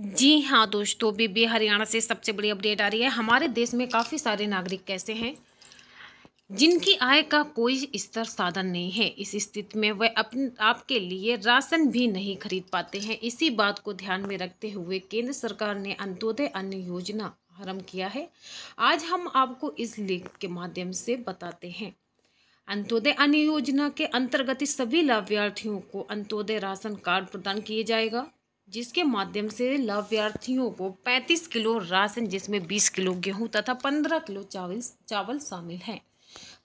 जी हाँ दोस्तों बीबी हरियाणा से सबसे बड़ी अपडेट आ रही है हमारे देश में काफ़ी सारे नागरिक कैसे हैं जिनकी आय का कोई स्तर साधन नहीं है इस स्थिति में वह अपने आपके लिए राशन भी नहीं खरीद पाते हैं इसी बात को ध्यान में रखते हुए केंद्र सरकार ने अंत्योदय अन्न योजना आरम्भ किया है आज हम आपको इस लेख के माध्यम से बताते हैं अंत्योदय अन्न योजना के अंतर्गत सभी लाभार्थियों को अंत्योदय राशन कार्ड प्रदान किया जाएगा जिसके माध्यम से लाभार्थियों को 35 किलो राशन जिसमें 20 किलो गेहूं तथा 15 किलो चावल चावल शामिल हैं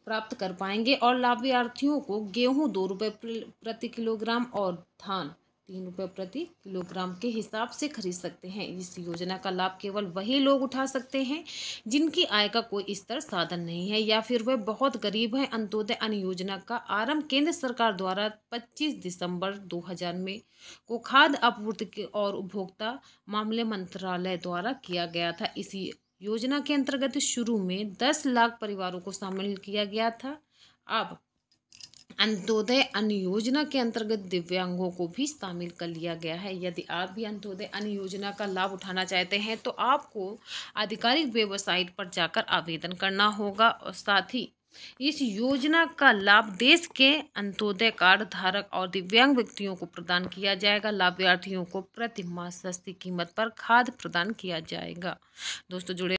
प्राप्त कर पाएंगे और लाभार्थियों को गेहूं दो रुपये प्रति किलोग्राम और धान तीन रुपये प्रति किलोग्राम के हिसाब से खरीद सकते हैं इस योजना का लाभ केवल वही लोग उठा सकते हैं जिनकी आय का कोई स्तर साधन नहीं है या फिर वे बहुत गरीब हैं अंत्योदय अन्न योजना का आरंभ केंद्र सरकार द्वारा 25 दिसंबर 2000 में को खाद्य आपूर्ति और उपभोक्ता मामले मंत्रालय द्वारा किया गया था इसी योजना के अंतर्गत शुरू में दस लाख परिवारों को शामिल किया गया था अब अंत्योदय अन्न योजना के अंतर्गत दिव्यांगों को भी शामिल कर लिया गया है यदि आप भी अंत्योदय अन्न योजना का लाभ उठाना चाहते हैं तो आपको आधिकारिक वेबसाइट पर जाकर आवेदन करना होगा और साथ ही इस योजना का लाभ देश के अंत्योदय कार्ड धारक और दिव्यांग व्यक्तियों को प्रदान किया जाएगा लाभार्थियों को प्रति माह सस्ती कीमत पर खाद प्रदान किया जाएगा दोस्तों जुड़े